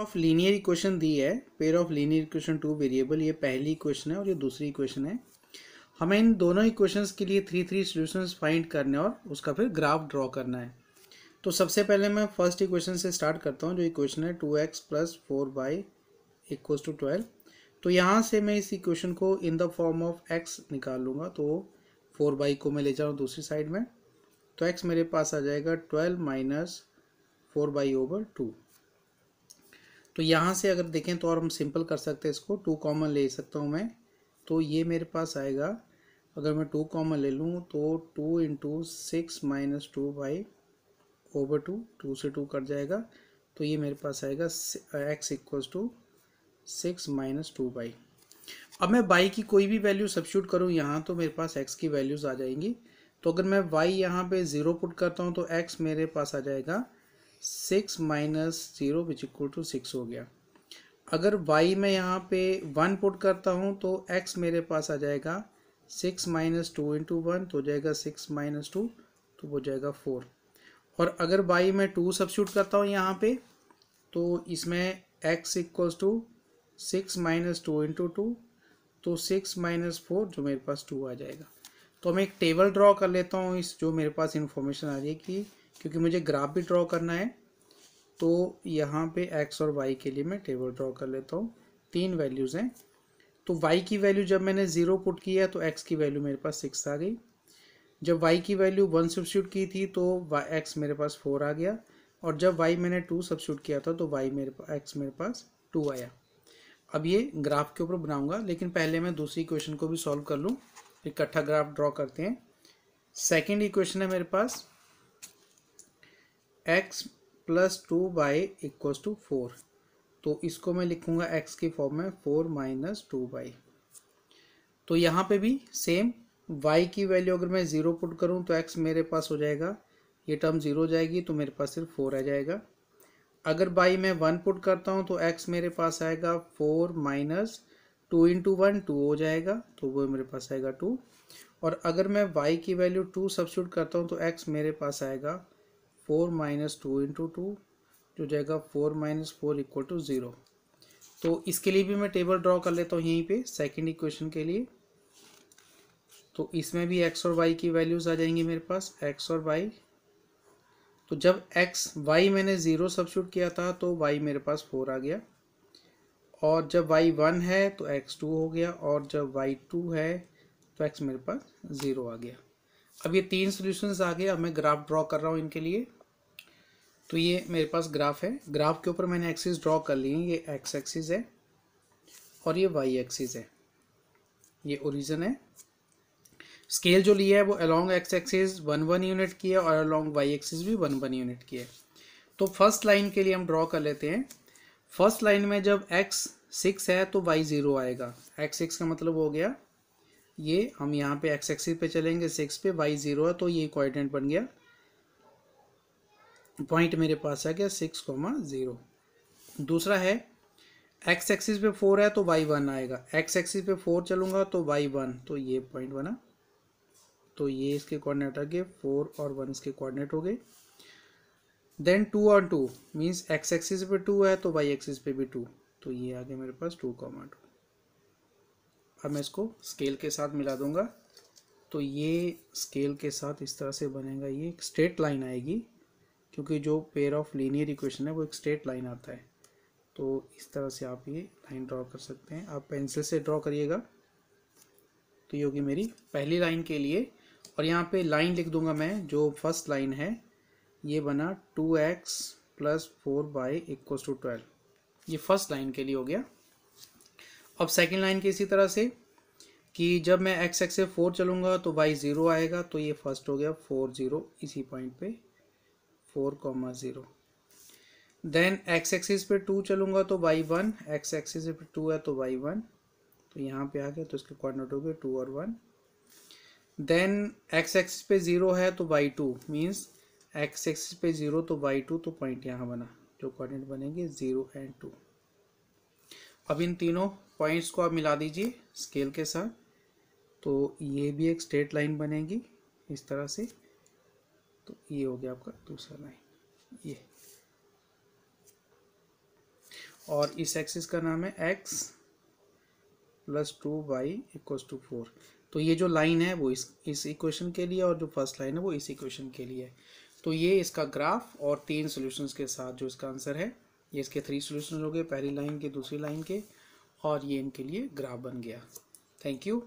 of linear equation दी है pair of linear equation two variable ये पहली इक्वेशन है और ये दूसरी इक्वेशन है हमें इन दोनों इक्वेशंस के लिए थ्री थ्री सोल्यूशन फाइंड करने और उसका फिर ग्राफ ड्रॉ करना है तो सबसे पहले मैं फर्स्ट इक्वेशन से स्टार्ट करता हूँ जो इक्वेशन है two x plus four y equals to twelve तो यहाँ से मैं इस इक्वेशन को in the form of x निकाल लूँगा तो फोर बाई को मैं ले जाऊँ दूसरी साइड में तो एक्स मेरे पास आ जाएगा twelve minus four y over two तो यहाँ से अगर देखें तो और हम सिंपल कर सकते हैं इसको टू कॉमन ले सकता हूँ मैं तो ये मेरे पास आएगा अगर मैं टू कॉमन ले लूँ तो two into six minus two y over two two से टू कट जाएगा तो ये मेरे पास आएगा x equals to six minus two y अब मैं बाई की कोई भी वैल्यू सब्स्यूट करूँ यहाँ तो मेरे पास एक्स की वैल्यूज़ आ जाएंगी तो अगर मैं वाई यहाँ पे ज़ीरो पुट करता हूँ तो एक्स मेरे पास आ जाएगा six minus zero which equal to six हो गया अगर वाई मैं यहाँ पे वन पुट करता हूँ तो एक्स मेरे पास आ जाएगा six minus two into one तो हो जाएगा सिक्स माइनस टू तो हो जाएगा फोर और अगर वाई मैं टू सब्सिट्यूट करता हूँ यहाँ पे तो इसमें x equals to six minus two into two तो सिक्स माइनस फोर जो मेरे पास टू आ जाएगा तो मैं एक टेबल ड्रॉ कर लेता हूँ इस जो मेरे पास इन्फॉर्मेशन आ जाएगी क्योंकि मुझे ग्राफ भी ड्रॉ करना है तो यहाँ पे एक्स और वाई के लिए मैं टेबल ड्रॉ कर लेता हूँ तीन वैल्यूज़ हैं तो वाई की वैल्यू जब मैंने ज़ीरो पुट किया तो एक्स की वैल्यू मेरे पास सिक्स आ गई जब वाई की वैल्यू वन सब्सिट्यूट की थी तो एक्स मेरे पास फोर आ गया और जब वाई मैंने टू सब्सिट्यूट किया था तो वाई मेरे पास एक्स मेरे पास टू आया अब ये ग्राफ के ऊपर बनाऊंगा लेकिन पहले मैं दूसरी इक्वेशन को भी सॉल्व कर लूँ इकट्ठा ग्राफ ड्रॉ करते हैं सेकेंड इक्वेशन है मेरे पास एक्स प्लस टू बाई इक्व टू फोर तो इसको मैं लिखूँगा एक्स की फॉर्म में फोर माइनस टू बाई तो यहाँ पे भी सेम वाई की वैल्यू अगर मैं ज़ीरो पुट करूँ तो एक्स मेरे पास हो जाएगा ये टर्म ज़ीरो जाएगी तो मेरे पास सिर्फ फोर आ जाएगा अगर बाई मैं वन पुट करता हूँ तो एक्स मेरे पास आएगा four minus two into one two हो जाएगा तो वो मेरे पास आएगा टू और अगर मैं वाई की वैल्यू टू सब्सिट्यूट करता हूँ तो एक्स मेरे पास आएगा four minus two into two जो जाएगा four minus four equal to zero तो इसके लिए भी मैं टेबल ड्रॉ कर लेता हूँ यहीं पे सेकंड इक्वेशन के लिए तो इसमें भी एक्स और वाई की वैल्यूज़ आ जाएंगी मेरे पास एक्स और वाई तो जब एक्स वाई मैंने ज़ीरो सब्सिट्यूट किया था तो वाई मेरे पास फोर आ गया और जब वाई वन है तो एक्स टू हो गया और जब वाई टू है तो एक्स मेरे पास ज़ीरो आ गया अब ये तीन सॉल्यूशंस आ गए अब मैं ग्राफ ड्रॉ कर रहा हूँ इनके लिए तो ये मेरे पास ग्राफ है ग्राफ के ऊपर मैंने एक्सिस ड्रॉ कर ली है ये एक्स एक्सिस है और ये वाई एक्सिस है ये ओरिजन है स्केल जो लिया है वो along x axis one one unit की है और अलोंग वाई एक्सिस भी वन वन यूनिट की है तो फर्स्ट लाइन के लिए हम ड्रॉ कर लेते हैं फर्स्ट लाइन में जब एक्स सिक्स है तो वाई ज़ीरो आएगा एक्स सिक्स का मतलब हो गया ये हम यहाँ पे एक्स एक्सिस पे चलेंगे सिक्स पे वाई ज़ीरो है तो ये क्वारेंट बन गया पॉइंट मेरे पास आ गया सिक्स कोमा ज़ीरो दूसरा है एक्स एक्सिस पे फोर है तो वाई वन आएगा एक्स एक्सिस पे फोर चलूंगा तो वाई वन तो ये पॉइंट बना तो ये इसके कोऑर्डिनेट आ गए फोर और वन इसके कोऑर्डिनेट हो गए देन टू और टू मीन्स एक्स एक्सिस पे टू है तो वाई एक्सिस पे भी टू तो ये आ गया मेरे पास टू कॉमा टू अब मैं इसको स्केल के साथ मिला दूंगा तो ये स्केल के साथ इस तरह से बनेगा ये एक स्ट्रेट लाइन आएगी क्योंकि जो पेयर ऑफ लीनियर इक्वेशन है वो एक स्ट्रेट लाइन आता है तो इस तरह से आप ये लाइन ड्रॉ कर सकते हैं आप पेंसिल से ड्रॉ करिएगा तो ये होगी मेरी पहली लाइन के लिए और यहाँ पे लाइन लिख दूंगा मैं जो फर्स्ट लाइन है ये बना two x plus four y इक्व टू ट्वेल्व ये फर्स्ट लाइन के लिए हो गया अब सेकेंड लाइन की इसी तरह से कि जब मैं एक्स एक्स से फोर चलूँगा तो वाई ज़ीरो आएगा तो ये फर्स्ट हो गया फोर ज़ीरो इसी पॉइंट पे four comma zero then x axis पे टू चलूँगा तो वाई वन एक्स एक्सिस पे टू है तो वाई वन तो यहाँ पे आ गया तो इसके कोऑर्डिनेट हो गए टू और वन देन एक्स एक्सिस पे ज़ीरो है तो y two means x axis पे ज़ीरो तो वाई टू तो पॉइंट यहाँ बना जो कोऑर्डिनेट बनेंगे ज़ीरो एंड टू अब इन तीनों पॉइंट्स को आप मिला दीजिए स्केल के साथ तो ये भी एक स्ट्रेट लाइन बनेगी इस तरह से तो ये हो गया आपका दूसरा लाइन ये और इस एक्सिस का नाम है x plus two y equals to four तो ये जो लाइन है वो इस इस इक्वेशन के लिए और जो फर्स्ट लाइन है वो इस इक्वेशन के लिए है तो ये इसका ग्राफ और तीन सॉल्यूशंस के साथ जो इसका आंसर है ये इसके थ्री सोल्यूशन हो गए पहली लाइन के दूसरी लाइन के और ये इनके लिए ग्राफ बन गया थैंक यू